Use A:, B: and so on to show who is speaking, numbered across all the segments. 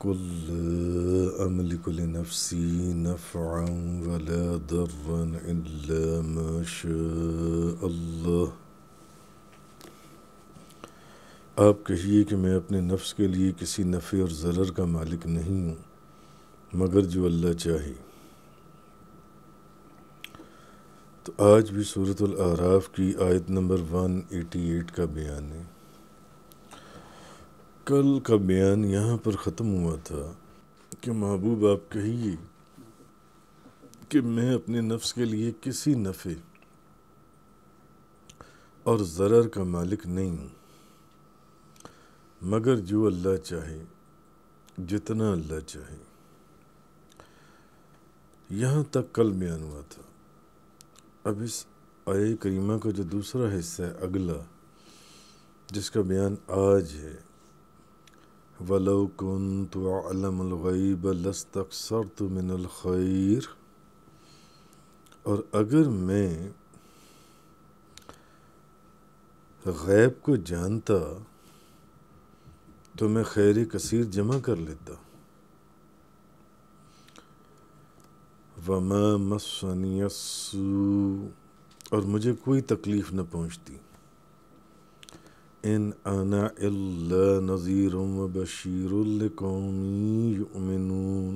A: قل أملك لنفسي نفعا
B: ولا ضرا إلا ما شاء الله आप कहिए कि मैं अपने नफ्स के लिए किसी नफ़े और ज़रर का मालिक नहीं हूँ मगर जो अल्लाह चाहे तो आज भी सूरत आराफ की आयत नंबर 188 का बयान है कल का बयान यहाँ पर ख़त्म हुआ था कि महबूब आप कहिए कि मैं अपने नफ्स के लिए किसी नफ़े और ज़रर का मालिक नहीं हूँ मगर जो अल्लाह चाहे जितना अल्लाह चाहे यहाँ तक कल बयान हुआ था अब इस आय करीमा का जो दूसरा हिस्सा है अगला जिसका बयान आज है वलो कन तो आलमगैब लस्तक्सर तो मिनल खैर और अगर मैं गैब को जानता तो मैं खैर कसीर जमा कर लेता वमा मसनियसू और मुझे कोई तकलीफ़ न पहुंचती इन अना इल्ला नज़ीर बशीर युमिनून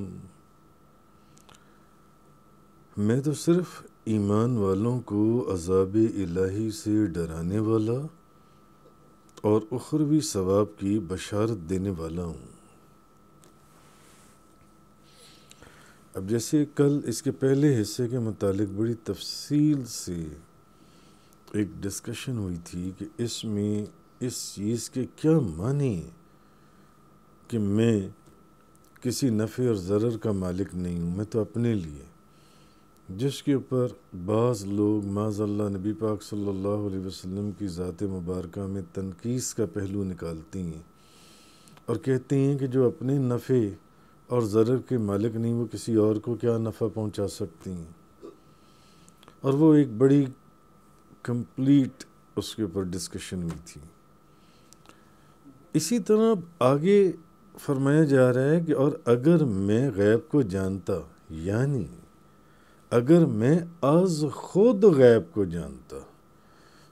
B: मैं तो सिर्फ ईमान वालों को अजाब इलाही से डराने वाला और उखरवी सवाब की बशारत देने वाला हूँ अब जैसे कल इसके पहले हिस्से के मुतालिक बड़ी तफसील से एक डिस्कशन हुई थी कि इसमें इस चीज़ के क्या मानी कि मैं किसी नफ़े और ज़र का मालिक नहीं हूँ मैं तो अपने लिए जिसके ऊपर बाज़ लोग माजल्ला नबी पाक सल्लल्लाहु अलैहि वसल्लम की ज़ात मुबारक में तनकीस का पहलू निकालती हैं और कहते हैं कि जो अपने नफ़े और ज़र के मालिक नहीं वो किसी और को क्या नफ़ा पहुँचा सकती हैं और वो एक बड़ी कंप्लीट उसके ऊपर डिस्कशन हुई थी इसी तरह आगे फरमाया जा रहा है कि और अगर मैं गैब को जानता यानी अगर मैं आज खुद गैब को जानता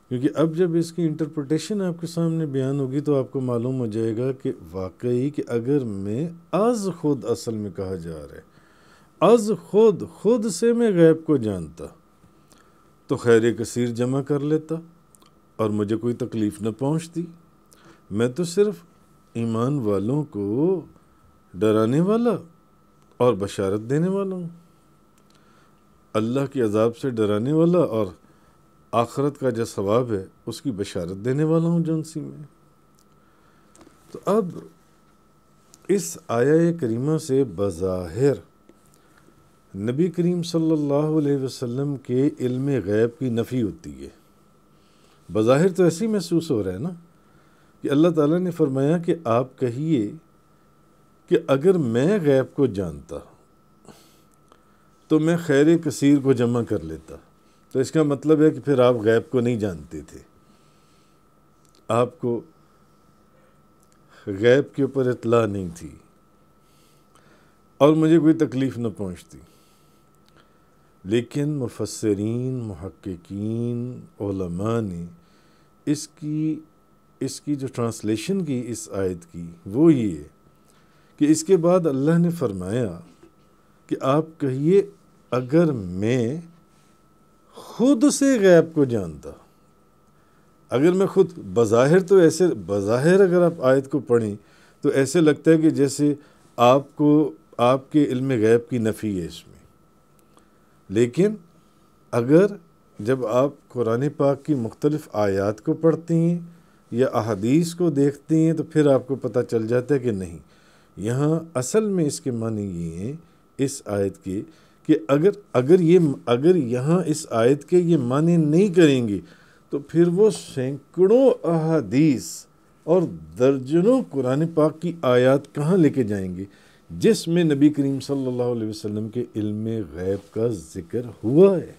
B: क्योंकि अब जब इसकी इंटरप्रटेशन आपके सामने बयान होगी तो आपको मालूम हो जाएगा कि वाकई कि अगर मैं आज खुद असल में कहा जा रहा है आज खुद खुद से मैं गैब को जानता तो खैर कसीर जमा कर लेता और मुझे कोई तकलीफ़ न पहुँचती मैं तो सिर्फ ईमान वालों को डराने वाला और बशारत देने वाला हूँ अल्लाह के अजाब से डराने वाला और आखरत का जो सवाब है उसकी बशारत देने वाला हूँ जनसी में तो अब इस आया करीमा से बज़ाहिर नबी करीम सल्लल्लाहु अलैहि वसल्लम के इल्म गैब की नफ़ी होती है बज़ाहिर तो ऐसे ही महसूस हो रहा है ना कि अल्लाह ताला ने फरमाया कि आप कहिए कि अगर मैं गैब को जानता तो मैं खैर कसीर को जमा कर लेता तो इसका मतलब है कि फिर आप गैब को नहीं जानते थे आपको गैब के ऊपर इतला नहीं थी और मुझे कोई तकलीफ़ न पहुँचती लेकिन मुफसरीन महक्कीन ने इसकी इसकी जो ट्रांसलेशन की इस आयत की वो ये कि इसके बाद अल्लाह ने फरमाया कि आप कहिए अगर मैं खुद से गैब को जानता अगर मैं खुद बज़ाहिर तो ऐसे बज़ाहिर अगर आप आयत को पढ़ें तो ऐसे लगता है कि जैसे आपको आपके इल्म गैब की नफ़ी है इसमें लेकिन अगर जब आप कुरान पाक की मुख्तलिफ़ आयात को पढ़ती हैं या अहदीस को देखते हैं तो फिर आपको पता चल जाता है कि नहीं यहाँ असल में इसके माने ये हैं इस आयत के कि अगर अगर ये अगर यहाँ इस आयत के ये माने नहीं करेंगे तो फिर वो सैकड़ों अहदीस और दर्जनों कुरान पाक की आयत कहाँ लेके जाएंगे जिसमें नबी करीम सल्लल्लाहु अलैहि वसल्लम के इल्म गैब का ज़िक्र हुआ है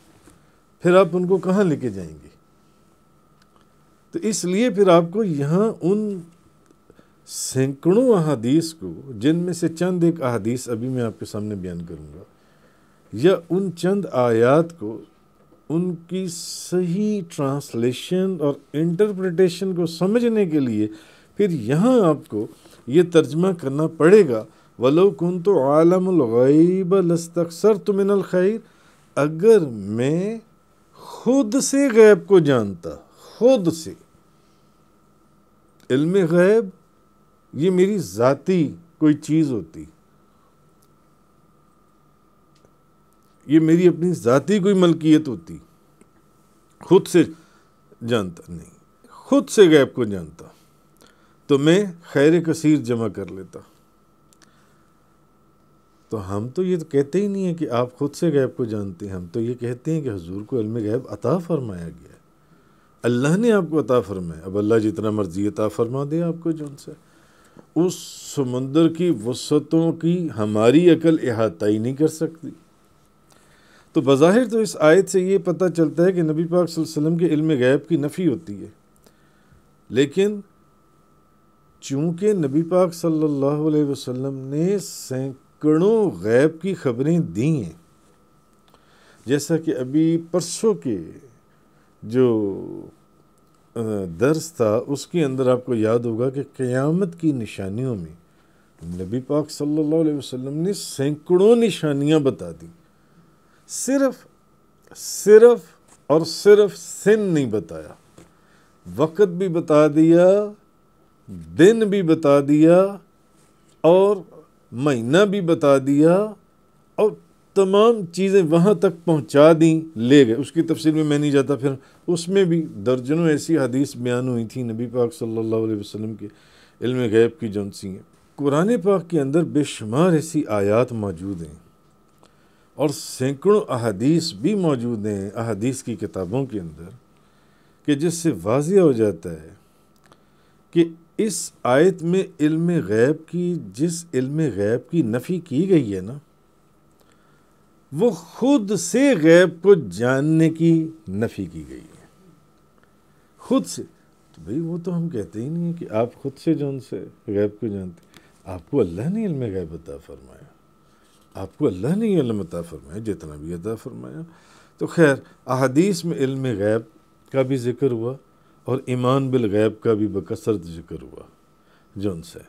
B: फिर आप उनको कहाँ लेके जाएंगे तो इसलिए फिर आपको यहाँ उन सैकड़ों अहादीस को जिनमें से चंद एक अहादीस अभी मैं आपके सामने बयान करूँगा या उन चंद आयात को उनकी सही ट्रांसलेशन और इंटरप्रिटेशन को समझने के लिए फिर यहाँ आपको ये तर्जमा करना पड़ेगा वलो कन तो आलमैब लस्तर तुमिनल खैर अगर मैं खुद से गैब को जानता खुद से इल्म गैब ये मेरी ज़ाती कोई चीज़ होती ये मेरी अपनी ज़ाती कोई मलकियत होती खुद से जानता नहीं खुद से गैब को जानता तो मैं खैर कसीर जमा कर लेता तो हम तो ये तो कहते ही नहीं है कि आप खुद से गैब को जानते हैं हम तो ये कहते हैं कि हजूर को इल्म गैब अता फरमाया गया अल्लाह ने आपको अता फरमाया अब अल्लाह जितना मर्जी अता फरमा दे आपको जो उनसे उस समंदर की वसतों की हमारी अकल अहाता ही नहीं कर सकती तो बज़ाहिर तो इस आयत से ये पता चलता है कि नबी पाक वसल्लम के इल्म गैब की नफ़ी होती है लेकिन चूँकि नबी पाक सल्लल्लाहु अलैहि वसल्लम ने सैकड़ों गैब की खबरें दी हैं जैसा कि अभी परसों के जो दर्स था उसके अंदर आपको याद होगा कि क़यामत की निशानियों में नबी पाक सल्लल्लाहु अलैहि वसल्लम ने सैकड़ों निशानियां बता दी सिर्फ सिर्फ और सिर्फ सिन नहीं बताया वक़्त भी बता दिया दिन भी बता दिया और महीना भी बता दिया और तमाम चीज़ें वहाँ तक पहुँचा दी ले गए उसकी तफसील में मैं नहीं जाता फिर उसमें भी दर्जनों ऐसी हदीस बयान हुई थी नबी पाक सल्लल्लाहु अलैहि वसल्लम के इल्म गैब की जौनसी हैं कुरान पाक के अंदर बेशुमार ऐसी आयात मौजूद हैं और सैकड़ों अहदीस भी मौजूद हैं अहदीस की किताबों के अंदर कि जिससे वाजिया हो जाता है कि इस आयत में इल्म गैब की जिस इल्म गैब की नफ़ी की गई है ना वो खुद से गैब को जानने की नफ़ी की गई है खुद से तो भाई वो तो हम कहते ही नहीं कि आप खुद से जो उनसे गैब को जानते आपको अल्लाह ने इल्म गैब अता फरमाया आपको अल्लाह ने इल्म अता फरमाया जितना भी अता फरमाया तो खैर अहदीस में इल्म गैब का भी जिक्र हुआ और ईमान बिल गैब का भी बकसरत जिक्र हुआ जो उनसे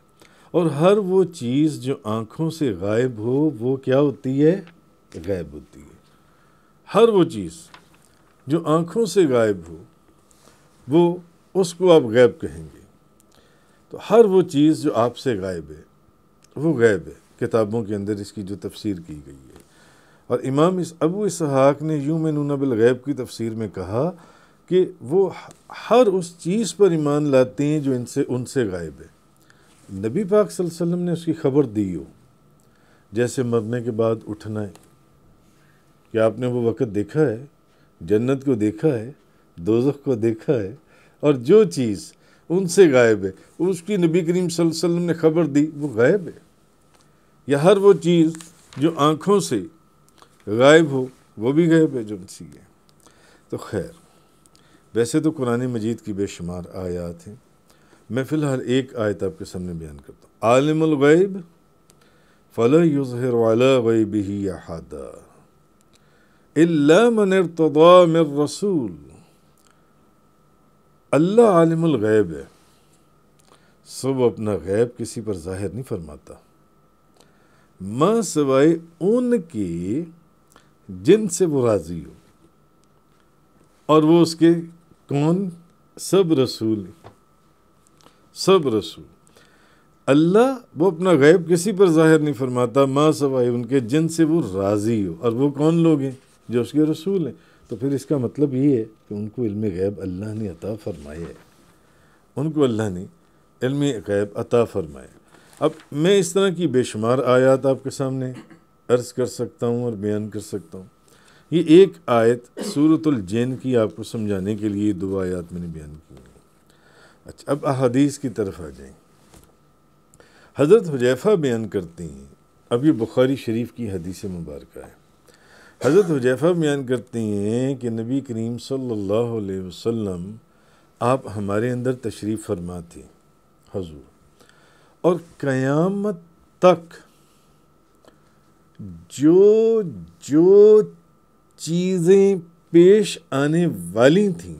B: और हर वो चीज़ जो आँखों से गायब हो वो क्या होती है गायब होती है हर वो चीज़ जो आँखों से गायब हो वो उसको आप गायब कहेंगे तो हर वो चीज़ जो आपसे गायब है वो गायब है किताबों के अंदर इसकी जो तफसीर की गई है और इमाम इस अबू इसहाक ने यूँ में बिल गैब की तफसीर में कहा कि वो हर उस चीज़ पर ईमान लाते हैं जो इनसे उनसे गायब है नबी पाक वसल्लम ने उसकी खबर दी हो जैसे मरने के बाद उठना है क्या आपने वो वक़्त देखा है जन्नत को देखा है दोजख को देखा है और जो चीज़ उनसे गायब है उसकी नबी करीम वसल्लम ने खबर दी वो गायब है या हर वो चीज़ जो आँखों से गायब हो वो भी गायब है जो उनसी है तो खैर वैसे तो कुरान मजीद की बेशुमार आयात हैं मैं फ़िलहाल एक आयत आपके सामने बयान करता हूँ आलमगैब फ़ल युज़हर वाला गैब ही अहादा इल्ला मन इर्तदा मिर रसूल अल्लाह आलिमुल गैब है सब अपना गैब किसी पर जाहिर नहीं फरमाता माँ सवाए उनकी जिनसे वो राज़ी हो और वो उसके कौन सब रसूल सब रसूल अल्लाह वो अपना गैब किसी पर जाहिर नहीं फरमाता माँ सवाए उनके जिनसे वो राज़ी हो और वो कौन लोग हैं जो उसके रसूल हैं तो फिर इसका मतलब ये है कि उनको इल्म गैब अल्लाह ने अता फ़रमाया है उनको अल्लाह ने इल्म गैब अता फ़रमाया अब मैं इस तरह की बेशुमार आयत आपके सामने अर्ज़ कर सकता हूँ और बयान कर सकता हूँ ये एक आयत सूरतुल जैन की आपको समझाने के लिए दो आयत मैंने बयान की है अच्छा अब अहदीस की तरफ आ जाए हज़रत हुजैफ़ा बयान करती हैं अब ये बुखारी शरीफ की हदीस मुबारक है हज़रत हुजैफा बयान करते हैं कि नबी करीम सल्लल्लाहु अलैहि वसल्लम आप हमारे अंदर तशरीफ़ फरमा थे हजूर और क़यामत तक जो जो चीज़ें पेश आने वाली थीं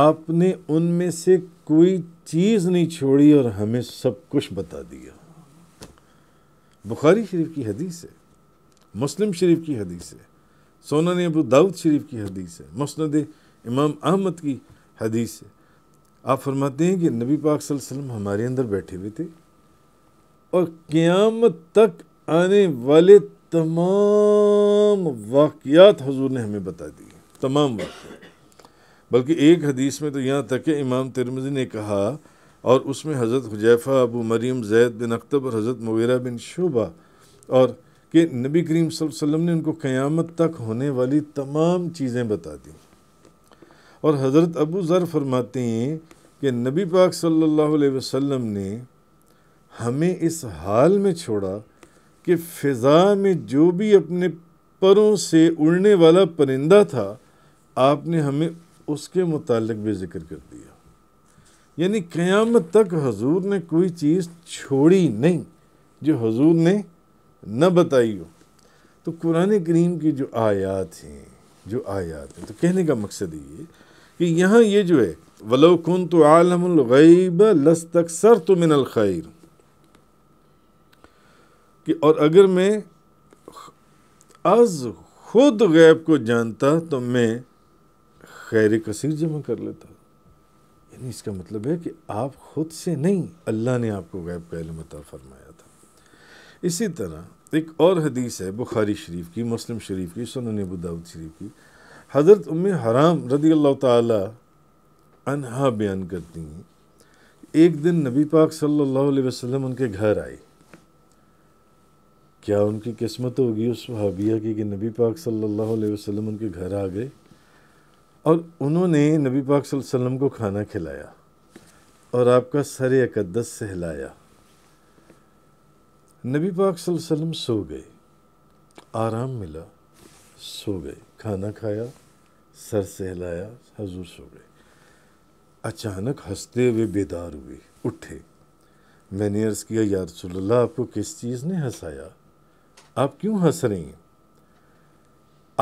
B: आपने उनमें से कोई चीज़ नहीं छोड़ी और हमें सब कुछ बता दिया बुखारी शरीफ की हदीस है मुस्लिम शरीफ की हदीस है सोना ने अबू दाऊद शरीफ की हदीस है मुस्ंद इमाम अहमद की हदीस है आप फरमाते हैं कि नबी पाक वसल्लम हमारे अंदर बैठे हुए थे और क़्यामत तक आने वाले तमाम वाक़ात हजूर ने हमें बता दिए तमाम वाक़ बल्कि एक हदीस में तो यहाँ तक है इमाम तिरमजी ने कहा और उसमें हज़रत हुजैफ़ा अबू मरीम जैद बिन अख्तब और हज़रत मुगैरा बिन शुबा और कि नबी करीम वसल्लम ने उनको क़यामत तक होने वाली तमाम चीज़ें बता दी और हज़रत अबू ज़र फरमाते हैं कि नबी पाक सल्लल्लाहु अलैहि वसल्लम ने हमें इस हाल में छोड़ा कि फ़िज़ा में जो भी अपने परों से उड़ने वाला परिंदा था आपने हमें उसके मुतालिक भी जिक्र कर दिया यानी क़यामत तक हजूर ने कोई चीज़ छोड़ी नहीं जो हजूर ने न बताइयो तो कुरान करीम की जो आयात हैं जो आयात हैं तो कहने का मकसद ये कि यहाँ ये जो है वलो खुन तो आलमैब लस तक सर तो मिनल खैर कि और अगर मैं आज खुद गैब को जानता तो मैं खैर कसर जमा कर लेता यानी इसका मतलब है कि आप खुद से नहीं अल्लाह ने आपको गैब का इलम फरमाया इसी तरह एक और हदीस है बुखारी शरीफ की मुस्लिम शरीफ की सुन अबूदाऊद शरीफ की हज़रत उम हराम रदी अल्लाह तहा बयान करती हैं एक दिन नबी पाक सल्लल्लाहु अलैहि वसल्लम उनके घर आए क्या उनकी किस्मत होगी उस हाबिया की कि नबी पाक सल्लल्लाहु अलैहि वसल्लम उनके घर आ गए और उन्होंने नबी पाक सल्लल्लाहु अलैहि वसल्लम को खाना खिलाया और आपका सर अकदस सहलाया नबी पाक वसल्लम सो गए आराम मिला सो गए खाना खाया सर सहलाया हजूर सो गए अचानक हंसते हुए बेदार हुए उठे मैंने अर्ज़ किया या रसोल्ला आपको किस चीज़ ने हंसाया आप क्यों हंस रही हैं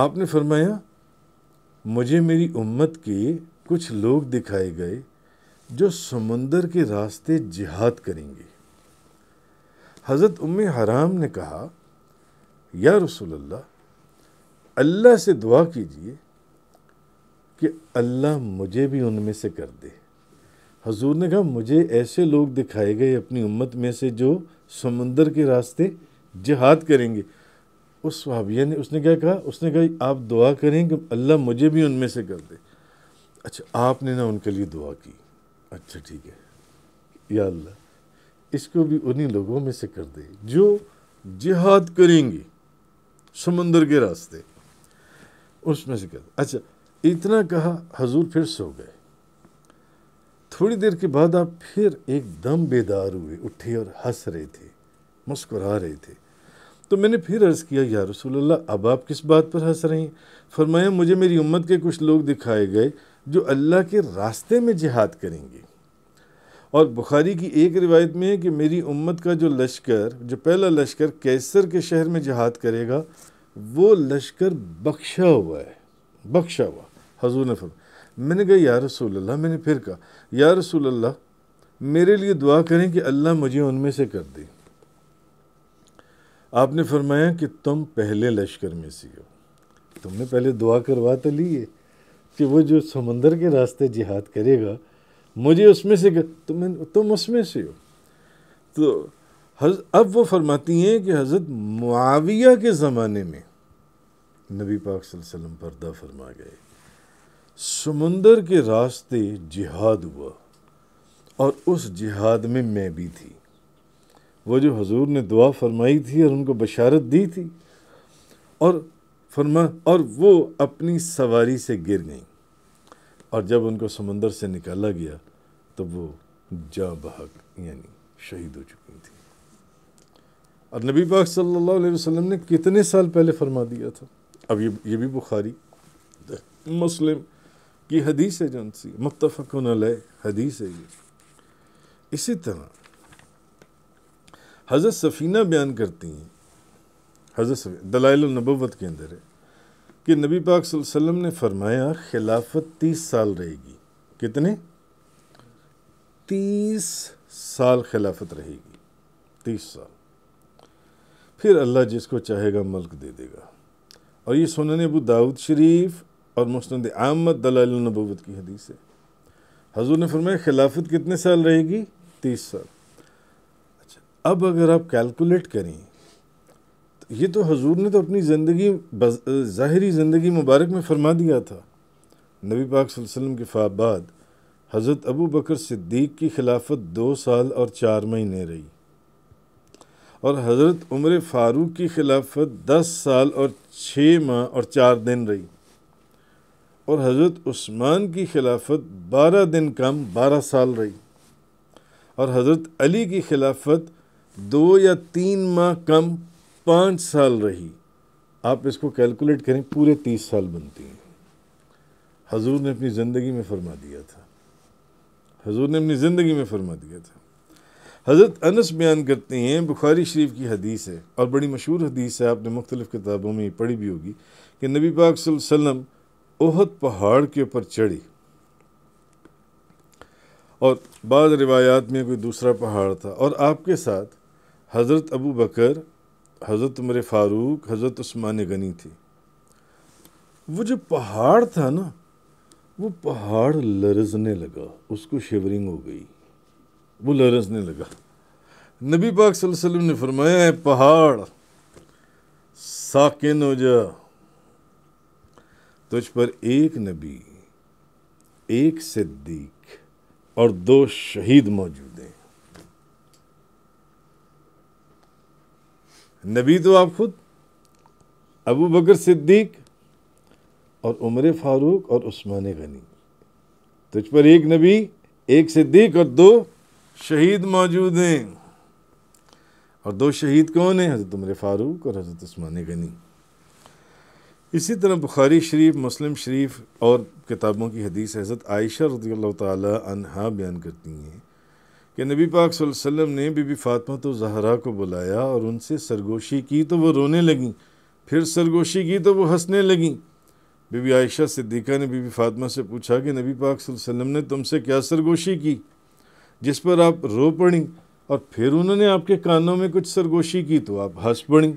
B: आपने फरमाया मुझे मेरी उम्मत के कुछ लोग दिखाए गए जो समंदर के रास्ते जिहाद करेंगे हज़रत उम हराम ने कहा या रसोल्ला अल्लाह से दुआ कीजिए कि अल्लाह मुझे भी उनमें से कर दे हजूर ने कहा मुझे ऐसे लोग दिखाए गए अपनी उम्मत में से जो समंदर के रास्ते जिहाद करेंगे उस सहाबिया ने उसने क्या कहा उसने कहा आप दुआ करें कि अल्लाह मुझे भी उनमें से कर दे अच्छा आपने ना उनके लिए दुआ की अच्छा ठीक है या अल्लाह इसको भी उन्हीं लोगों में से कर दे जो जिहाद करेंगे समंदर के रास्ते उसमें से कर अच्छा इतना कहा हजूर फिर सो गए थोड़ी देर के बाद आप फिर एकदम बेदार हुए उठे और हंस रहे थे मुस्कुरा रहे थे तो मैंने फिर अर्ज़ किया या रसूल्ला अब आप किस बात पर हंस रहे हैं फरमाया मुझे मेरी उम्मत के कुछ लोग दिखाए गए जो अल्लाह के रास्ते में जिहाद करेंगे और बुखारी की एक रिवायत में है कि मेरी उम्मत का जो लश्कर जो पहला लश्कर कैसर के शहर में जहाद करेगा वो लश्कर बख्शा हुआ है बख्शा हुआ हजूर ने फरमा मैंने कहा या रसूल मैंने फिर कहा या रसूल मेरे लिए दुआ करें कि अल्लाह मुझे उनमें से कर दे आपने फरमाया कि तुम पहले लश्कर में सी हो तुमने पहले दुआ करवा तो ली है कि वो जो समंदर के रास्ते जिहाद करेगा मुझे उसमें से तुम तो तुम उसमें से हो तो हज, अब वो फरमाती हैं कि हज़रत मुआविया के ज़माने में नबी पाक वसल्लम पर्दा फरमा गए समंदर के रास्ते जिहाद हुआ और उस जिहाद में मैं भी थी वो जो हजूर ने दुआ फरमाई थी और उनको बशारत दी थी और फरमा और वो अपनी सवारी से गिर गई और जब उनको समंदर से निकाला गया तो वो जा बहक यानी शहीद हो चुकी थी और नबी पाक सल्लल्लाहु अलैहि वसल्लम ने कितने साल पहले फरमा दिया था अब ये ये भी बुखारी मुस्लिम की हदीस है जौन सी मुतफ़ हदीस है ये इसी तरह हज़रत सफ़ीना बयान करती हैं हज़रत दलाइल नबवत के अंदर है कि नबी पाक वसल्लम ने फरमाया खिलाफत तीस साल रहेगी कितने तीस साल खिलाफत रहेगी तीस साल फिर अल्लाह जिसको चाहेगा मल्क दे देगा और ये सुनन अबू दाऊद शरीफ और मुस्ंद अहमद दलाल नबूत की हदीस है हजूर ने फरमाया खिलाफत कितने साल रहेगी तीस साल अच्छा अब अगर आप कैलकुलेट करें ये तो हजूर ने तो अपनी ज़िंदगी ज़ाहरी ज़िंदगी मुबारक में फरमा दिया था नबी पाक वसल्लम के बाद हज़रत अबू बकर सिद्दीक़ की खिलाफत दो साल और चार महीने रही और हज़रत उमर फ़ारूक की खिलाफत दस साल और छः माह और चार दिन रही और हज़रत उस्मान की खिलाफत बारह दिन कम बारह साल रही और हज़रत अली की खिलाफत दो या तीन माह कम पाँच साल रही आप इसको कैलकुलेट करें पूरे तीस साल बनती हैं हजूर ने अपनी ज़िंदगी में फरमा दिया था हजूर ने अपनी ज़िंदगी में फरमा दिया था हज़रत अनस बयान करते हैं बुखारी शरीफ की हदीस है और बड़ी मशहूर हदीस है आपने मुख्तलिफ़ किताबों में पढ़ी भी होगी कि नबी पाक वसल्लम ओहद पहाड़ के ऊपर चढ़ी और बाद रिवायात में कोई दूसरा पहाड़ था और आपके साथ हज़रत अबू बकर हज़रत उमर फ़ारूक हज़रत उस्मान गनी थी वो जो पहाड़ था ना वो पहाड़ लरजने लगा उसको शिवरिंग हो गई वो लरजने लगा नबी पाक वसल्लम ने फरमाया है पहाड़ साकिन हो जा तुझ पर एक नबी एक सिद्दीक और दो शहीद मौजूद नबी तो आप खुद अबू बकर सिद्दीक और उमर फारूक और उस्मान गनी तुझ पर एक नबी एक सिद्दीक और दो शहीद मौजूद हैं और दो शहीद कौन हैं हज़रत उमर फारूक और हज़रत उस्मान गनी इसी तरह बुखारी शरीफ मुस्लिम शरीफ और किताबों की हदीस हज़रत आयशा रदी तह बयान करती हैं कि नबी पाक वसल्लम ने बीबी फ़ातिमा तो जहरा को बुलाया और उनसे सरगोशी की तो वो रोने लगीं फिर सरगोशी की तो वो हंसने लगीं बीबी आयशा सिद्दीक़ा ने बीबी फ़ातिमा से पूछा कि नबी पाक वसल्लम ने तुमसे क्या सरगोशी की जिस पर आप रो पड़ी और फिर उन्होंने आपके कानों में कुछ सरगोशी की तो आप हंस पड़ी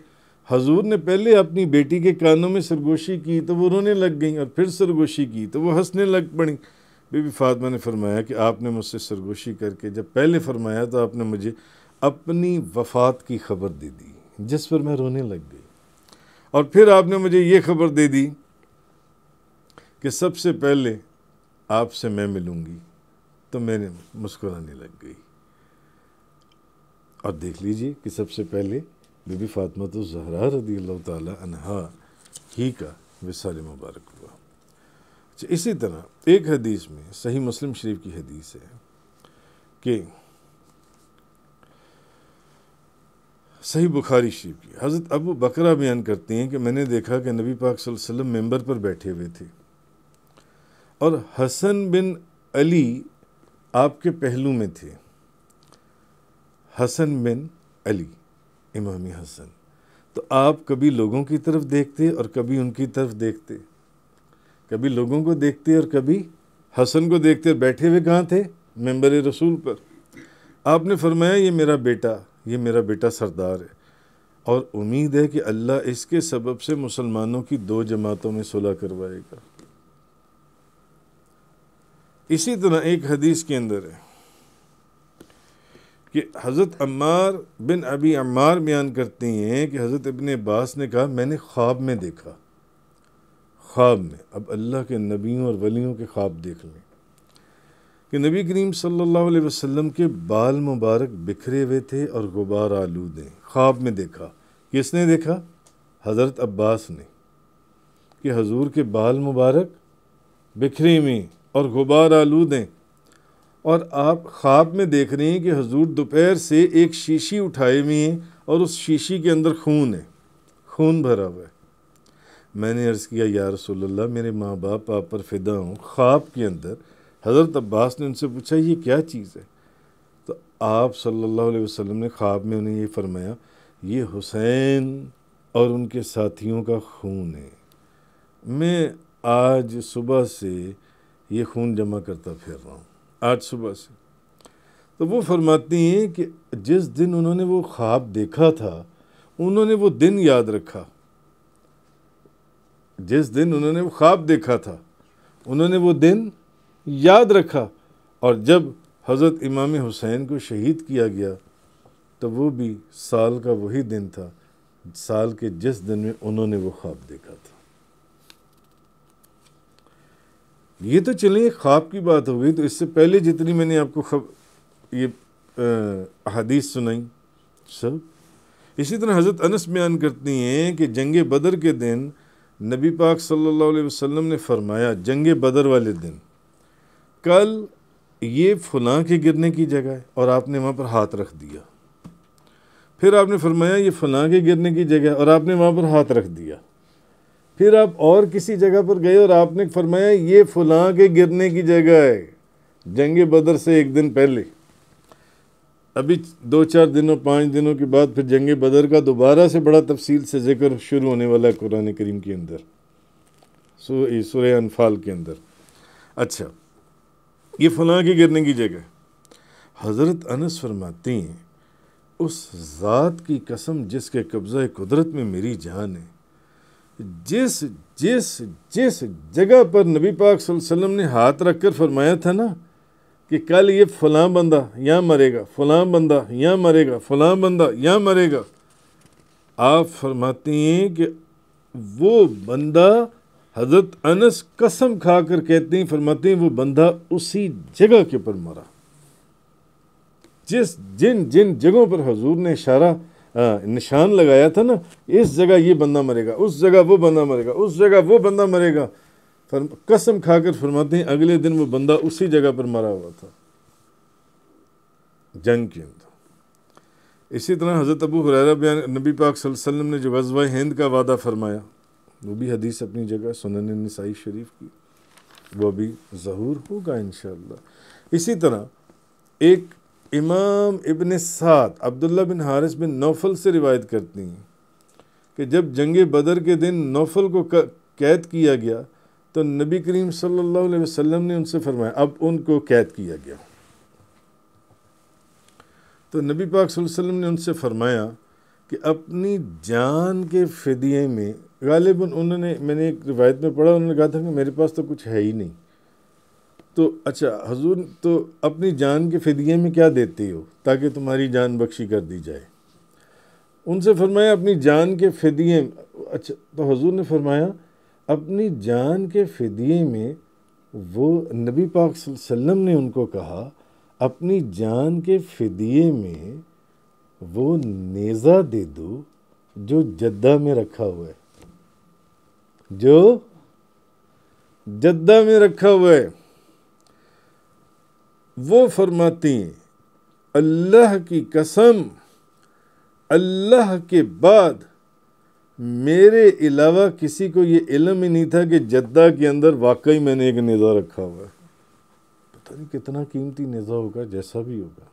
B: हजूर ने पहले अपनी बेटी के कानों में सरगोशी की तो वो रोने लग गई और फिर सरगोशी की तो वो हंसने लग पड़ी बीबी फातमा ने फरमाया कि आपने मुझसे सरगोशी करके जब पहले फरमाया तो आपने मुझे अपनी वफात की खबर दे दी जिस पर मैं रोने लग गई और फिर आपने मुझे ये खबर दे दी कि सबसे पहले आपसे मैं मिलूंगी तो मैंने मुस्कुराने लग गई और देख लीजिए कि सबसे पहले बीबी फातमा तो जहरा रदी अल्लाह तला ही का विसाल मुबारक अच्छा, इसी तरह एक हदीस में सही मुस्लिम शरीफ की हदीस है कि सही बुखारी शरीफ की हज़रत अबू बकरा बयान करती हैं कि मैंने देखा कि नबी पाक वसल्लम मेंबर पर बैठे हुए थे और हसन बिन अली आपके पहलू में थे हसन बिन अली इमामी हसन तो आप कभी लोगों की तरफ देखते और कभी उनकी तरफ देखते कभी लोगों को देखते और कभी हसन को देखते बैठे हुए कहाँ थे मेम्बर रसूल पर आपने फरमाया ये मेरा बेटा ये मेरा बेटा सरदार है और उम्मीद है कि अल्लाह इसके सबब से मुसलमानों की दो जमातों में सुलह करवाएगा इसी तरह एक हदीस के अंदर है कि हज़रत अम्मार बिन अबी अम्मार बयान करती हैं कि हज़रत इबन अब्बास ने कहा मैंने ख्वाब में देखा ख्वाब में अब अल्लाह के नबियों और वलियों के ख्वाब देख लें कि नबी करीम सल्लल्लाहु अलैहि वसल्लम के बाल मुबारक बिखरे हुए थे और गुबार आलूद हैं ख्वाब में देखा किसने देखा हज़रत अब्बास ने कि हजूर के बाल मुबारक बिखरे में और गुबार आलूद हैं और आप ख्वाब में देख रहे हैं कि हजूर दोपहर से एक शीशी उठाए हुए हैं और उस शीशी के अंदर खून है खून भरा हुआ है मैंने अर्ज़ किया या रसोल्ला मेरे माँ बाप आप पर फिदा हूँ ख्वाब के अंदर हज़रत अब्बास ने उनसे पूछा ये क्या चीज़ है तो आप सल्ला वसम ने ख्वाब में उन्हें ये फरमाया ये हुसैन और उनके साथियों का खून है मैं आज सुबह से ये खून जमा करता फिर रहा हूँ आज सुबह से तो वो फरमाती हैं कि जिस दिन उन्होंने वो ख्वाब देखा था उन्होंने वो दिन याद रखा जिस दिन उन्होंने वो ख्वाब देखा था उन्होंने वो दिन याद रखा और जब हज़रत इमाम हुसैन को शहीद किया गया तो वो भी साल का वही दिन था साल के जिस दिन में उन्होंने वो ख्वाब देखा था ये तो चलिए ख्वाब की बात हो गई तो इससे पहले जितनी मैंने आपको खब ये अदीस सुनाई सब इसी तरह हज़रत अनस बयान करती हैं कि जंग बदर के दिन नबी पाक सल्लल्लाहु अलैहि वसल्लम ने फरमाया जंग बदर वाले दिन कल ये फलां के गिरने की जगह है और आपने वहाँ पर हाथ रख दिया फिर आपने फरमाया ये फलां के गिरने की जगह और आपने वहाँ पर हाथ रख दिया फिर आप और किसी जगह पर गए और आपने फरमाया ये फलां के गिरने की जगह है जंग बदर से एक दिन पहले अभी दो चार दिनों पाँच दिनों के बाद फिर जंग बदर का दोबारा से बड़ा तफसील से जिक्र शुरू होने वाला है कुरान करीम के अंदर सो सुर अनफाल के अंदर अच्छा ये फलाँ के गिरने की जगह हज़रत अनस फरमाती हैं उस ज़ात की कसम जिसके कब्ज़ा कुदरत में मेरी जान है जिस जिस जिस जगह पर नबी पाक वसल्लम ने हाथ रख कर फरमाया था ना कि कल ये फलां बंदा यहाँ मरेगा फलां बंदा यहाँ मरेगा फलां बंदा यहाँ मरेगा आप फरमाती हैं कि वो बंदा हज़रत अनस कसम खा कर कहते हैं फरमाते हैं वो बंदा उसी जगह के ऊपर मरा जिस जिन जिन जगहों पर हजूर ने इशारा निशान लगाया था ना इस जगह ये बंदा मरेगा उस जगह वो बंदा मरेगा उस जगह वो बंदा मरेगा फर्म कसम खाकर फरमाते हैं अगले दिन वो बंदा उसी जगह पर मरा हुआ था जंग के अंदर इसी तरह हज़रत अबू हुरैरा बयान नबी पाक वसल्लम ने जो गजवा हिंद का वादा फरमाया वो भी हदीस अपनी जगह सुनन नसाई शरीफ की वो भी ज़हूर होगा इन इसी तरह एक इमाम इबन साद अब्दुल्ला बिन हारिस बिन नौफल से रिवायत करती हैं कि जब जंग बदर के दिन नौफल को कैद किया गया तो नबी करीम सल्लल्लाहु अलैहि वसल्लम ने उनसे फरमाया अब उनको कैद किया गया तो नबी पाक वसल्लम ने उनसे फरमाया कि अपनी जान के फदिये में गालिब उन्होंने मैंने एक रिवायत में पढ़ा उन्होंने कहा था कि मेरे पास तो कुछ है ही नहीं तो अच्छा हजूर तो अपनी जान के फदिये में क्या देते हो ताकि तुम्हारी जान बख्शी कर दी जाए उनसे फरमाया अपनी जान के फदिये अच्छा तो हजूर ने फरमाया अपनी जान के फदिए में वो नबी पाक वसल्लम ने उनको कहा अपनी जान के फदिए में वो नेज़ा दे दो जो जद्दा में रखा हुआ है जो जद्दा में रखा हुआ है वो फरमाती हैं अल्लाह की कसम अल्लाह के बाद मेरे अलावा किसी को ये इलम ही नहीं था कि जद्दा के अंदर वाकई मैंने एक निज़ा रखा हुआ है पता नहीं कितना कीमती निज़ा होगा जैसा भी होगा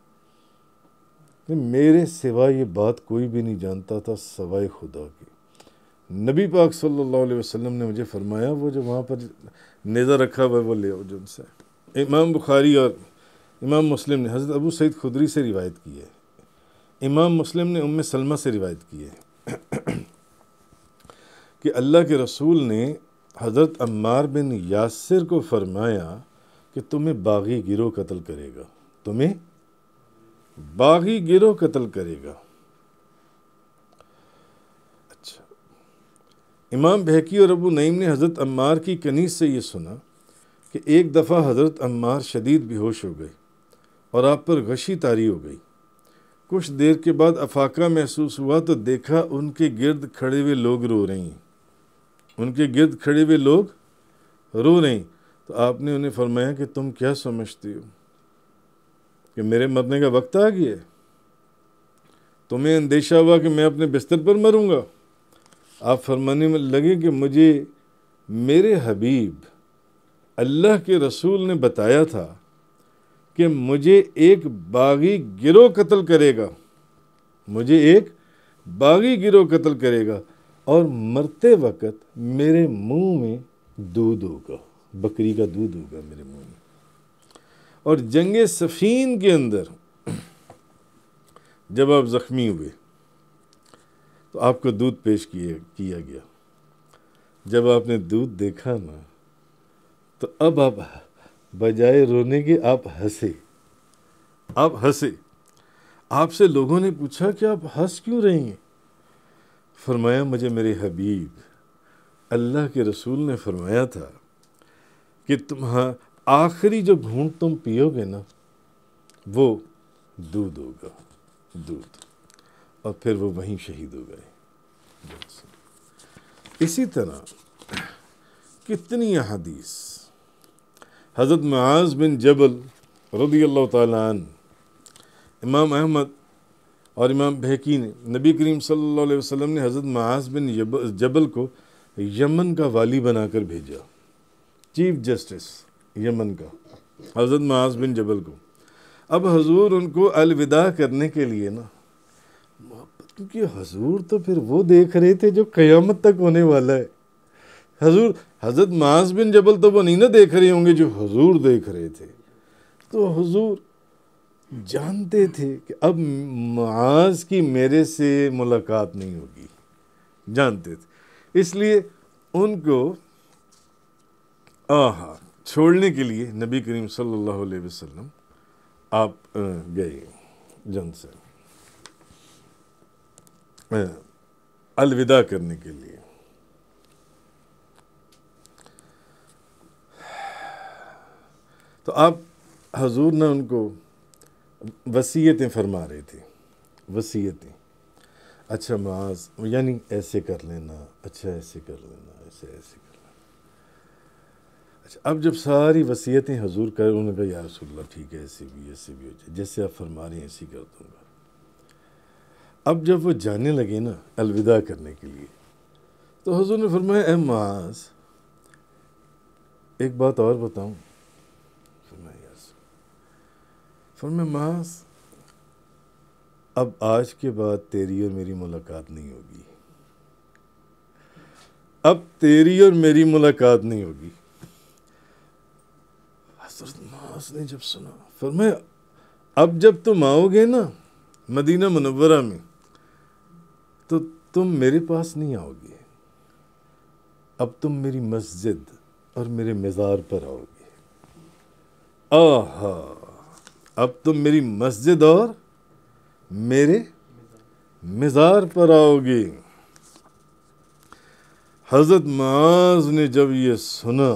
B: मेरे सिवा ये बात कोई भी नहीं जानता था सवाए खुदा की नबी पाक सल्लल्लाहु अलैहि वसल्लम ने मुझे फरमाया वो जो वहाँ पर निज़ा रखा हुआ है वो ले आओ उनसे इमाम बुखारी और इमाम मुस्लिम ने हज़रत अबू सईद खुदरी से रिवायत की है इमाम मुस्लिम ने उम सलमा से रिवायत की है कि अल्लाह के रसूल ने हज़रत अम्मार बिन यासिर को फरमाया कि तुम्हें बागी गिरोह कत्ल करेगा तुम्हें बागी गिरोह कत्ल करेगा अच्छा इमाम बहकी और अबू नईम ने हज़रत अम्मार की कनीस से ये सुना कि एक दफ़ा हज़रत अम्मार शदीद बेहोश हो गए और आप पर गशी तारी हो गई कुछ देर के बाद अफाका महसूस हुआ तो देखा उनके गिर्द खड़े हुए लोग रो रही हैं उनके गिरद खड़े हुए लोग रो नहीं तो आपने उन्हें फरमाया कि तुम क्या समझती हो कि मेरे मरने का वक्त आ गया तुम्हें अंदेशा हुआ कि मैं अपने बिस्तर पर मरूंगा आप फरमाने में लगे कि मुझे मेरे हबीब अल्लाह के रसूल ने बताया था कि मुझे एक बागी गिरोह कत्ल करेगा मुझे एक बागी गिरोह कत्ल करेगा और मरते वक़्त मेरे मुंह में दूध होगा बकरी का दूध होगा मेरे मुंह में और जंग सफ़ीन के अंदर जब आप ज़ख्मी हुए तो आपको दूध पेश किया किया गया जब आपने दूध देखा ना तो अब आप बजाय रोने के आप हंसे आप हंसे आपसे लोगों ने पूछा कि आप हंस क्यों रही हैं फरमाया मुझे मेरे हबीब अल्लाह के रसूल ने फरमाया था कि तुम्हारा आखिरी जो घूंट तुम पियोगे ना वो दूध होगा दूध और फिर वो वहीं शहीद हो गए इसी तरह कितनी अहादीस हज़रत मआज़ बिन जबल रदी अल्लाह तमाम इमाम अहमद और इमाम बहकी ने नबी करीम सल्लल्लाहु अलैहि वसल्लम ने हज़रत महाज बिन जबल को यमन का वाली बनाकर भेजा चीफ जस्टिस यमन का हज़रत महाज बिन जबल को अब हजूर उनको अलविदा करने के लिए ना क्योंकि हजूर तो फिर वो देख रहे थे जो क़यामत तक होने वाला है हजूर हज़रत माज बिन जबल तो वो नहीं ना देख रहे होंगे जो हजूर देख रहे थे तो हजूर जानते थे कि अब आज की मेरे से मुलाकात नहीं होगी जानते थे इसलिए उनको आहा छोड़ने के लिए नबी करीम सल्लल्लाहु अलैहि वसल्लम आप गए जन से अलविदा करने के लिए तो आप हजूर ने उनको वसीयतें फरमा रही थी वसीयतें अच्छा माज यानी ऐसे कर लेना अच्छा ऐसे कर लेना ऐसे ऐसे कर लेना अच्छा अब जब सारी वसीयतें हजूर कर उन्होंने कहा यार सुल्ला ठीक है ऐसे भी ऐसे भी हो जाए जैसे आप फरमा रहे हैं ऐसे कर दूँगा अब जब वो जाने लगे ना अलविदा करने के लिए तो हजूर ने फरमाया ए माज एक बात और बताऊँ फरमा मास अब आज के बाद तेरी और मेरी मुलाकात नहीं होगी अब तेरी और मेरी मुलाकात नहीं होगी हजरत मास ने जब सुना फरमाया अब जब तुम आओगे ना मदीना मनवरा में तो तुम मेरे पास नहीं आओगे अब तुम मेरी मस्जिद और मेरे मज़ार पर आओगे आहा अब तुम तो मेरी मस्जिद और मेरे मज़ार पर आओगे हज़रत माज ने जब ये सुना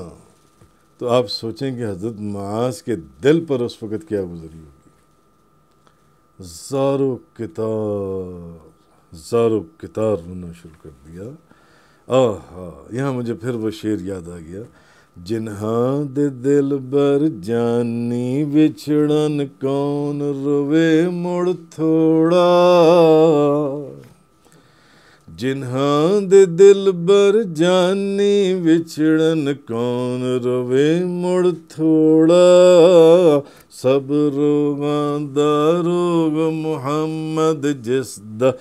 B: तो आप सोचें कि हज़रत माज के दिल पर उस वक़्त क्या गुजरी होगी ज़ारो किताब ज़ारो किताब रोना शुरू कर दिया आह यहाँ मुझे फिर वो शेर याद आ गया ਜਿਨ੍ਹਾਂ ਦੇ ਦਿਲ ਬਰ ਜਾਨੀ ਵਿਛੜਨ ਕੌਣ ਰਵੇ ਮੁੜ ਥੋੜਾ ਜਿਨਹਾਂ ਦੇ ਦਿਲ ਬਰ ਜਾਨੀ ਵਿਛੜਨ ਕੌਣ ਰਵੇ ਮੁੜ ਥੋੜਾ ਸਭ ਰੋਗਾਂ ਦਾ ਰੋਗ ਮੁਹੰਮਦ ਜਿਸ ਦਾ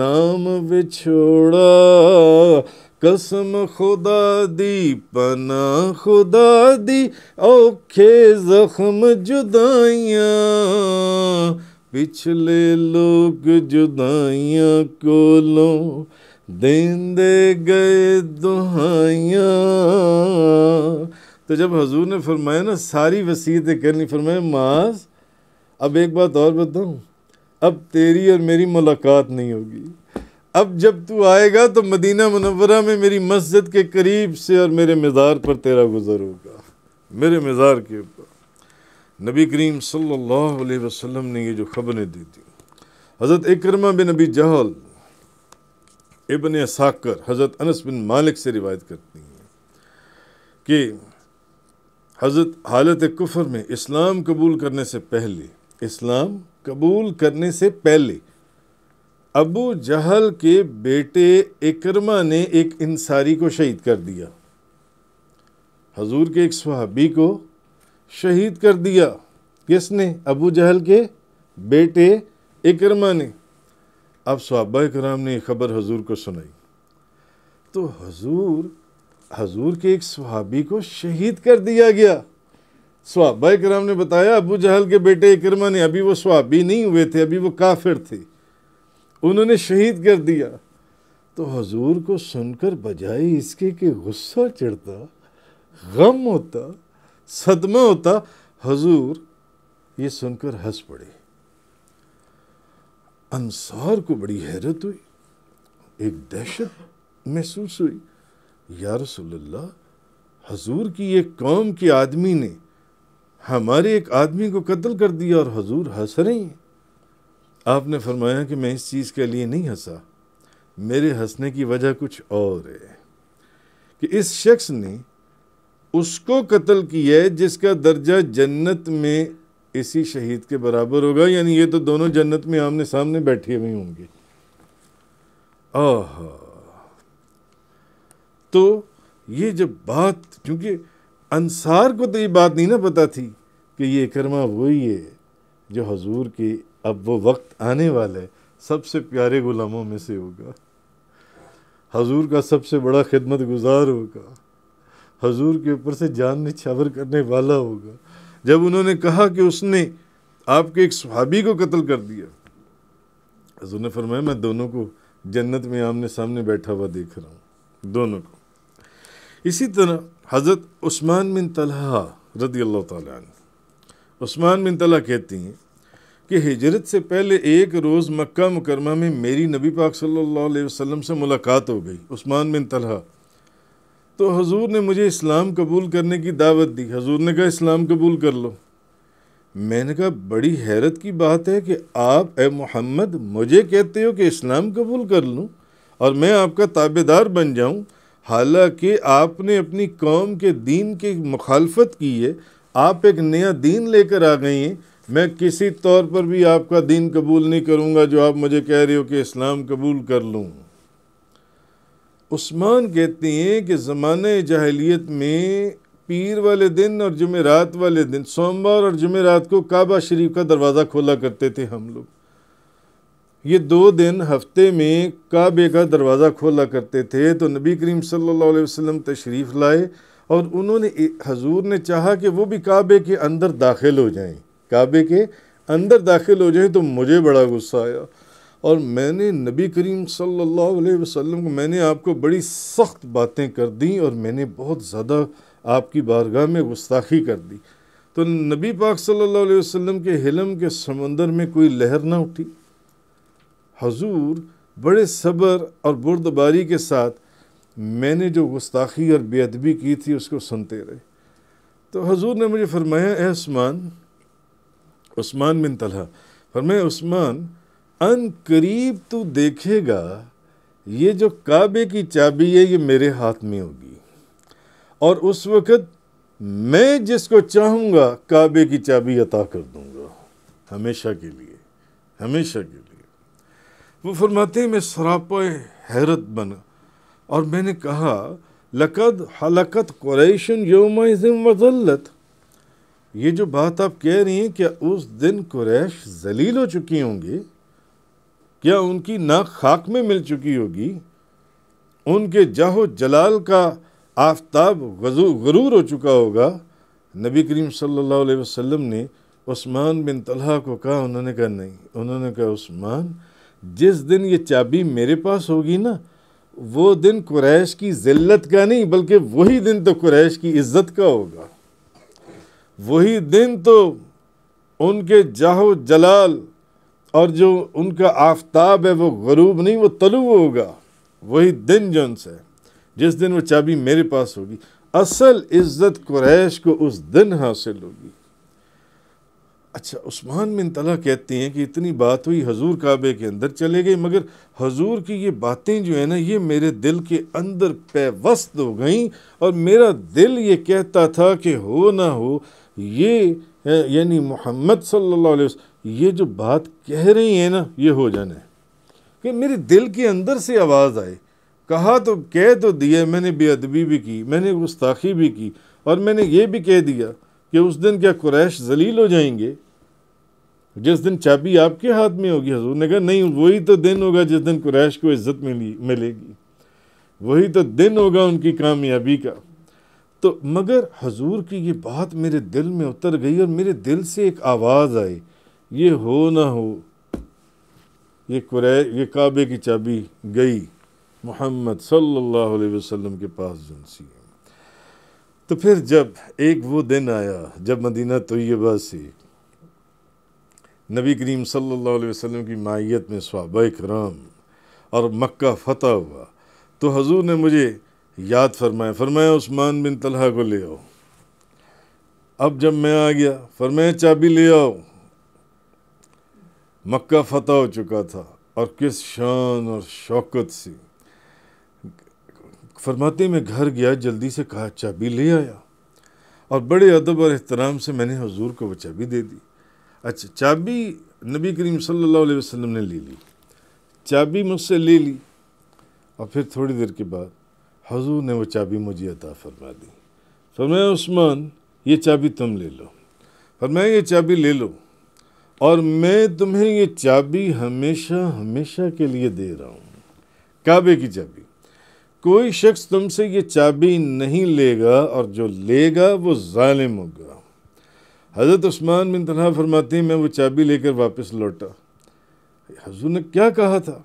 B: ਨਾਮ ਵਿਛੋੜਾ ਕਸਮ ਖੁਦਾ ਦੀ ਪਨਾ ਖੁਦਾ ਦੀ ਔਖੇ ਜ਼ਖਮ ਜੁਦਾਈਆਂ ਪਿਛਲੇ ਲੋਕ ਜੁਦਾਈਆਂ ਕੋਲੋਂ देंदे गए दुहाइया तो जब हजूर ने फरमाया ना सारी वसीयतें करनी फरमाया माज अब एक बात और बताऊँ अब तेरी और मेरी मुलाकात नहीं होगी अब जब तू आएगा तो मदीना मनवरा में मेरी मस्जिद के करीब से और मेरे मज़ार पर तेरा गुजर होगा मेरे मज़ार के ऊपर नबी करीम सल्लल्लाहु अलैहि वसल्लम ने ये जो खबरें दी थी हज़रत इकरमा बिन नबी जहल इबन साकर हज़रत अनस बिन मालिक से रिवायत करती हैं कि हज़रत हालत कुफर में इस्लाम कबूल करने से पहले इस्लाम कबूल करने से पहले अबू जहल के बेटे इकरमा ने एक इंसारी को शहीद कर दिया हजूर के एक सहाबी को शहीद कर दिया किसने अबू जहल के बेटे इकरमा ने अब सहाबा कराम ने खबर हजूर को सुनाई तो हजूर हजूर के एक सहाबी को शहीद कर दिया गया सहाबा कराम ने बताया अबू जहल के बेटे इक्रमा ने अभी वो सहाबी नहीं हुए थे अभी वो काफिर थे उन्होंने शहीद कर दिया तो हजूर को सुनकर बजाय इसके कि गुस्सा चढ़ता गम होता सदमा होता हजूर ये सुनकर हंस पड़े अंसार को बड़ी हैरत हुई एक दहशत महसूस हुई या रसोल्ला हजूर की एक कौम के आदमी ने हमारे एक आदमी को कत्ल कर दिया और हजूर हंस रही हैं आपने फरमाया कि मैं इस चीज़ के लिए नहीं हंसा मेरे हंसने की वजह कुछ और है कि इस शख्स ने उसको कत्ल किया है जिसका दर्जा जन्नत में इसी शहीद के बराबर होगा यानी ये तो दोनों जन्नत में आमने सामने बैठे हुए होंगे आह तो ये जब बात क्योंकि अंसार को तो ये बात नहीं ना पता थी कि ये करमा वही है जो हजूर के अब वो वक्त आने वाला है सबसे प्यारे गुलामों में से होगा हजूर का सबसे बड़ा खिदमत गुजार होगा हजूर के ऊपर से जान निछावर करने वाला होगा जब उन्होंने कहा कि उसने आपके एक सहाबी को कत्ल कर दिया हजूर ने फरमाया मैं दोनों को जन्नत में आमने सामने बैठा हुआ देख रहा हूँ दोनों को इसी तरह हज़रत उस्मान बिन तलहा रदी अल्लाह तस्मान बिन तला कहती हैं कि हिजरत से पहले एक रोज़ मक्का मुकरमा में मेरी नबी पाक सल्लल्लाहु अलैहि वसल्लम से मुलाकात हो गई उस्मान बिन तलहा तो हजूर ने मुझे इस्लाम कबूल करने की दावत दी हजूर ने कहा इस्लाम कबूल कर लो मैंने कहा बड़ी हैरत की बात है कि आप ए मोहम्मद मुझे कहते हो कि इस्लाम कबूल कर लूँ और मैं आपका ताबेदार बन जाऊँ हालांकि आपने अपनी कौम के दीन की मुखालफत की है आप एक नया दीन लेकर आ गई हैं मैं किसी तौर पर भी आपका दीन कबूल नहीं करूँगा जो आप मुझे कह रहे हो कि इस्लाम कबूल कर लूँ उस्मान कहते हैं कि ज़माने जहलीत में पीर वाले दिन और जमेरात वाले दिन सोमवार और जमेरात को काबा शरीफ का दरवाज़ा खोला करते थे हम लोग ये दो दिन हफ्ते में काबे का दरवाज़ा खोला करते थे तो नबी करीम सल्लल्लाहु अलैहि वसल्लम तशरीफ़ लाए और उन्होंने हजूर ने चाहा कि वो भी काबे के अंदर दाखिल हो जाएं काबे के अंदर दाखिल हो जाएं तो मुझे बड़ा गुस्सा आया और मैंने नबी करीम सल्लल्लाहु अलैहि वसल्लम को मैंने आपको बड़ी सख्त बातें कर दी और मैंने बहुत ज़्यादा आपकी बारगाह में गुस्ताखी कर दी तो नबी पाक सल्लल्लाहु अलैहि वसल्लम के हिलम के समंदर में कोई लहर ना उठी हजूर बड़े सब्र और बुरदबारी के साथ मैंने जो गुस्ताखी और बेअदबी की थी उसको सुनते रहे तो हजूर ने मुझे फरमाया ए उस्मान उस्मान बिन तलहा फरमाया उस्मान अन करीब तू देखेगा ये जो काबे की चाबी है ये मेरे हाथ में होगी और उस वक़्त मैं जिसको चाहूँगा काबे की चाबी अता कर दूँगा हमेशा के लिए हमेशा के लिए वो फरमाते मैं सरापा हैरत बना और मैंने कहा लकद हलकत कुरैशन योम वजल्लत ये जो बात आप कह रही हैं क्या उस दिन कुरैश जलील हो चुकी होंगी क्या उनकी नाक खाक में मिल चुकी होगी उनके जाहो जलाल का आफ्ताब गरूर हो चुका होगा नबी करीम सल्लल्लाहु अलैहि वसल्लम ने उस्मान बिन तलहा को कहा उन्होंने कहा नहीं उन्होंने कहा उस्मान जिस दिन ये चाबी मेरे पास होगी ना वो दिन कुरैश की ज़िल्लत का नहीं बल्कि वही दिन तो कुरैश की इज़्ज़त का होगा वही दिन तो उनके जाहो जलाल और जो उनका आफ्ताब है वो गरूब नहीं वो तलु होगा वही दिन जो है जिस दिन वो चाबी मेरे पास होगी असल इज़्ज़त कुरैश को उस दिन हासिल होगी अच्छा उस्मान बिन तला कहती हैं कि इतनी बात हुई हजूर काबे के अंदर चले गए मगर हजूर की ये बातें जो है ना ये मेरे दिल के अंदर पेवस्त हो गईं और मेरा दिल ये कहता था कि हो ना हो ये यानी मोहम्मद सल्लल्लाहु अलैहि ये जो बात कह रही है ना ये हो जाना है कि मेरे दिल के अंदर से आवाज़ आए कहा तो कह तो दिए मैंने बेअदबी भी की मैंने गुस्ताखी भी की और मैंने ये भी कह दिया कि उस दिन क्या कुरैश जलील हो जाएंगे जिस दिन चाबी आपके हाथ में होगी हजूर ने कहा नहीं वही तो दिन होगा जिस दिन कुरैश को इज्जत मिली मिलेगी वही तो दिन होगा उनकी कामयाबी का तो मगर हजूर की ये बात मेरे दिल में उतर गई और मेरे दिल से एक आवाज़ आई ये हो ना हो ये कुरै ये काबे की चाबी गई मोहम्मद सल्लल्लाहु अलैहि वसल्लम के पास जुनसी तो फिर जब एक वो दिन आया जब मदीना तोयबा से नबी करीम सल्लल्लाहु अलैहि वसल्लम की माइत में स्वाबा कराम और मक्का फ़तह हुआ तो हजूर ने मुझे याद फरमाया फरमाया उस्मान बिन तलहा को ले आओ अब जब मैं आ गया फरमाया चाबी ले आओ मक्का फतह हो चुका था और किस शान और शौकत से फरमाते में घर गया जल्दी से कहा चाबी ले आया और बड़े अदब और अहतराम से मैंने हजूर को वो चाबी दे दी अच्छा चाबी नबी करीम सल्लल्लाहु अलैहि वसल्लम ने ले ली चाबी मुझसे ले ली और फिर थोड़ी देर के बाद हजूर ने वो चाबी मुझे अता फरमा दी फरमाया उस्मान ये चाबी तुम ले लो फरमाया ये चाबी ले लो और मैं तुम्हें ये चाबी हमेशा हमेशा के लिए दे रहा हूँ काबे की चाबी कोई शख्स तुमसे ये चाबी नहीं लेगा और जो लेगा वो ालिम होगा हज़रत उस्मान बिन तनहा फरमाती मैं वो चाबी लेकर वापस लौटा हजूर ने क्या कहा था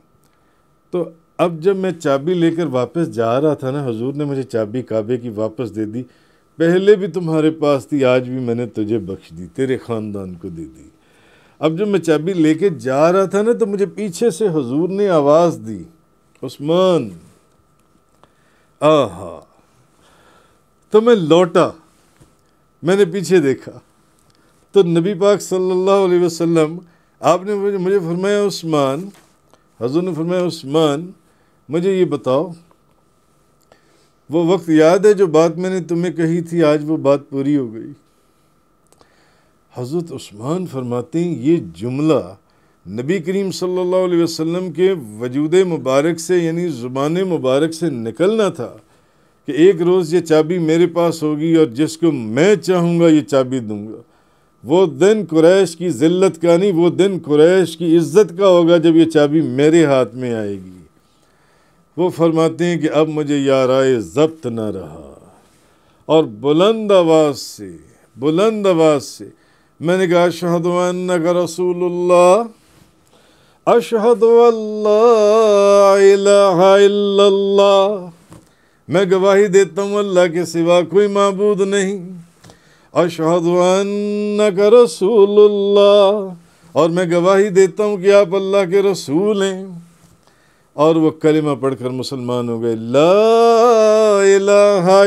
B: तो अब जब मैं चाबी लेकर वापस जा रहा था ना हजूर ने मुझे चाबी काबे की वापस दे दी पहले भी तुम्हारे पास थी आज भी मैंने तुझे बख्श दी तेरे ख़ानदान को दे दी अब जब मैं चाबी लेके जा रहा था ना तो मुझे पीछे से हजूर ने आवाज़ दी उस्मान आ तो मैं लौटा मैंने पीछे देखा तो नबी पाक सल्लल्लाहु अलैहि वसल्लम आपने मुझे मुझे फरमाया उस्मान हजूर ने फरमाया उस्मान मुझे ये बताओ वो वक्त याद है जो बात मैंने तुम्हें कही थी आज वो बात पूरी हो गई हज़रत उस्मान फरमाते हैं ये जुमला नबी करीम सल्लल्लाहु अलैहि वसल्लम के वजूद मुबारक से यानी ज़ुबान मुबारक से निकलना था कि एक रोज़ ये चाबी मेरे पास होगी और जिसको मैं चाहूँगा ये चाबी दूँगा वो दिन कुरैश की ज़िल्लत का नहीं वो दिन कुरैश की इज़्ज़त का होगा जब ये चाबी मेरे हाथ में आएगी वो फरमाते हैं कि अब मुझे याराए जब्त न रहा और बुलंद आवाज़ से बुलंद आवाज़ से मैंने कहा अशहद का रसूल अशहद मैं गवाही देता हूँ अल्लाह के सिवा कोई मबूद नहीं अशहद रसूल और मैं गवाही देता हूँ कि आप अल्लाह के रसूल हैं और वह कलमा पढ़कर मुसलमान हो गए ला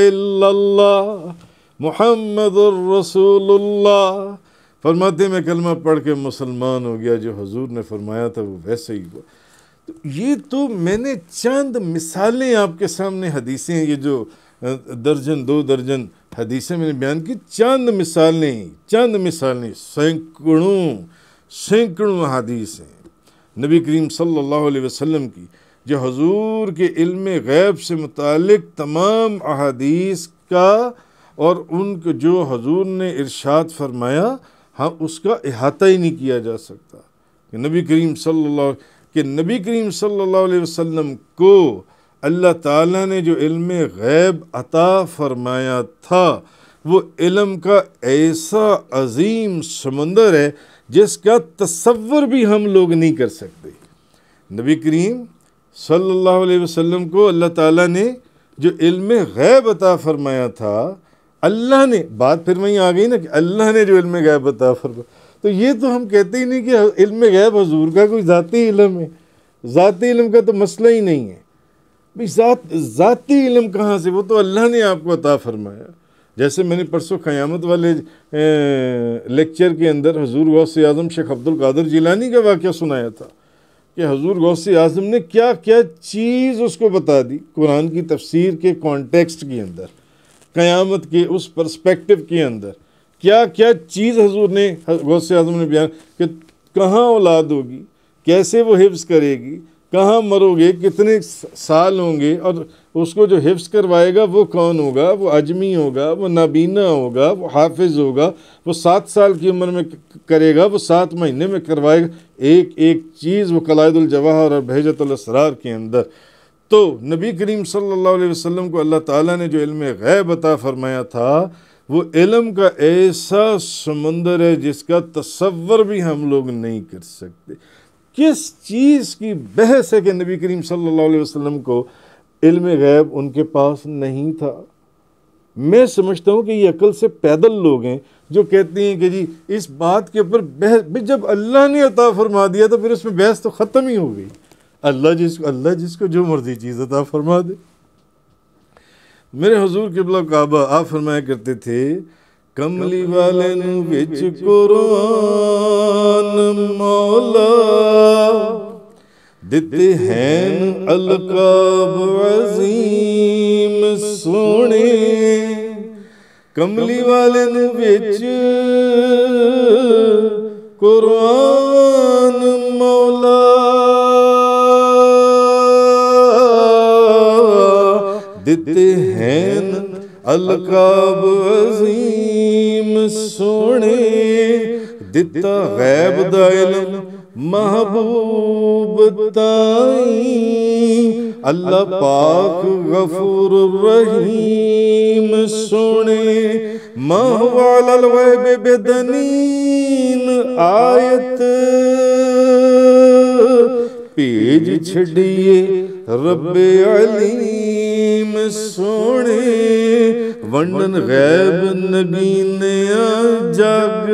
B: इल्लल्लाह फरमाते मैं कलमा पढ़ के मुसलमान हो गया जो हजूर ने फरमाया था वो वैसे ही हुआ तो ये तो मैंने चंद मिसालें आपके सामने हदीसें ये जो दर्जन दो दर्जन हदीसें मैंने बयान की चंद मिसालें चंद मिसालें सैकड़ों सैकड़ों हदीसें नबी करीम सल्लल्लाहु अलैहि वसल्लम की जो हजूर के इल्म गैब से मुतक तमाम अहादीस का और उन जो हजूर ने इरशाद फरमाया हाँ उसका अहाता ही नहीं किया जा सकता कि नबी करीम सल्ला कि नबी करीम सल्ला वसम को अल्लाह ताला ने जो इल्म गैब अता फरमाया था वो इल्म का ऐसा अजीम समंदर है जिसका तस्वर भी हम लोग नहीं कर सकते नबी करीम सल्लल्लाहु अलैहि वसल्लम को अल्लाह ताला ने जो इल्म गैब अता फरमाया था अल्लाह ने बात फिर वहीं आ गई ना कि अल्लाह ने जो इल्म गैब बता फरमा तो ये तो हम कहते ही नहीं कि इल्म गैब हजूर का कोई ज़ाती इलम है ज़ाती इलम का तो मसला ही नहीं है भाई ज़ात ज़ाती इलम कहाँ से वो तो अल्लाह ने आपको अता फरमाया जैसे मैंने परसों क़यामत वाले लेक्चर के अंदर हजूर गौस आज़म शेख अब्दुल कादर जिलानी का वाक़ सुनाया था कि हजूर गौस आज़म ने क्या क्या चीज़ उसको बता दी कुरान की तफसीर के कॉन्टेक्स्ट के अंदर क़यामत के उस पर्सपेक्टिव के अंदर क्या क्या चीज़ हजूर ने गौस आजम ने बयान कि कहाँ औलाद होगी कैसे वो हिफ्स करेगी कहाँ मरोगे कितने साल होंगे और उसको जो हिफ्स करवाएगा वो कौन होगा वो अजमी होगा वो नाबीना होगा वो हाफिज होगा वो सात साल की उम्र में करेगा वो सात महीने में करवाएगा एक एक चीज़ वो कलायदुलजवाहर और भेजतलसरार के अंदर तो नबी करीम सल्लल्लाहु अलैहि वसल्लम को अल्लाह ताला ने जो इल्म गैब अता फरमाया था वो इल्म का ऐसा समंदर है जिसका तस्वर भी हम लोग नहीं कर सकते किस चीज़ की बहस है कि नबी करीम सल्लल्लाहु अलैहि वसल्लम को इल्म गैब उनके पास नहीं था मैं समझता हूँ कि ये अकल से पैदल लोग हैं जो कहती हैं कि जी इस बात के ऊपर बहस जब अल्लाह ने अता फरमा दिया तो फिर उसमें बहस तो ख़त्म ही हो गई अल्लाह जिस अल्लाह जिसको जो मर्जी चीज़ अता फरमा दे मेरे हजूर किबला काबा आप फरमाया करते थे कमली वाले बिच
A: कुरान मौला दिते हैं अलकाब अजीम सोने कमली वाले बिच कुरान ਅਲਕਾਬ ਅਜ਼ੀਮ ਸੋਹਣੇ ਦਿੱਤਾ ਗੈਬ ਦਾ ਇਲਮ ਮਹਬੂਬ ਤਾਈ ਅੱਲਾ ਪਾਕ ਗਫੂਰ ਰਹੀਮ ਸੋਹਣੇ ਮਹਵਾਲ ਅਲਵੈਬ ਬਦਨੀਨ ਆਇਤ ਭੇਜ ਛੱਡੀਏ ਰੱਬ ਅਲੀ ਸੋਹਣੇ ਵੰਡਨ ਗੈਬ ਨਗੀਨਿਆ ਜਗ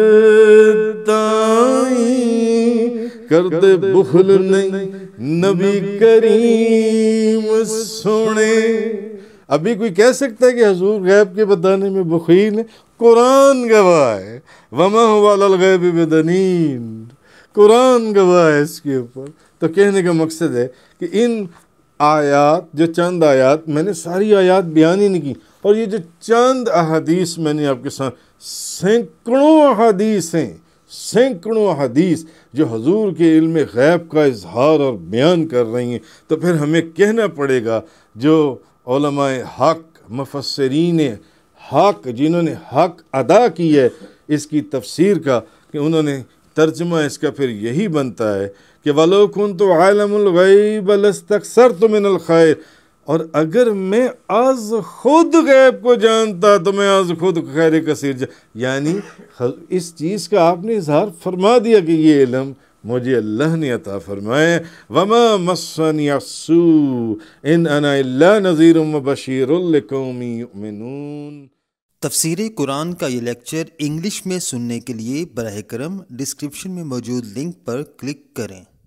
A: ਤਾਈ ਕਰਦੇ ਬੁਖਲ ਨਹੀਂ ਨਬੀ ਕਰੀਮ ਸੋਹਣੇ अभी कोई कह सकता है कि हजूर गैब के
B: बताने में बखील कुरान गवाह है वमा वाल गैब बदनीन कुरान गवाह है इसके ऊपर तो कहने का मकसद है कि इन आयात जो चंद आयात मैंने सारी आयात बयान ही नहीं की और ये जो चंद अहदीस मैंने आपके साथ सैकड़ों अहदीस हैं सैकड़ों अहदीस जो हजूर के इल्म गैब का इजहार और बयान कर रही हैं तो फिर हमें कहना पड़ेगा जो हक मुफसरीन हक जिन्होंने हक अदा की है इसकी तफसीर का कि उन्होंने तर्जमा इसका फिर यही बनता है कि वलो कन तो आलमगैबलस्तक्सर तुम खैर और अगर मैं आज खुद गैब को जानता तो मैं आज खुद खैर कसीर यानी इस चीज़ का आपने इजहार फरमा दिया कि ये इलम मुझे अल्लाह ने अता फरमाए वमा मसन यासू इन अना नज़ीर बशीरकौमीन तफसर कुरान का ये लेक्चर इंग्लिश में सुनने के लिए बरह करम डिस्क्रिप्शन में मौजूद लिंक पर क्लिक करें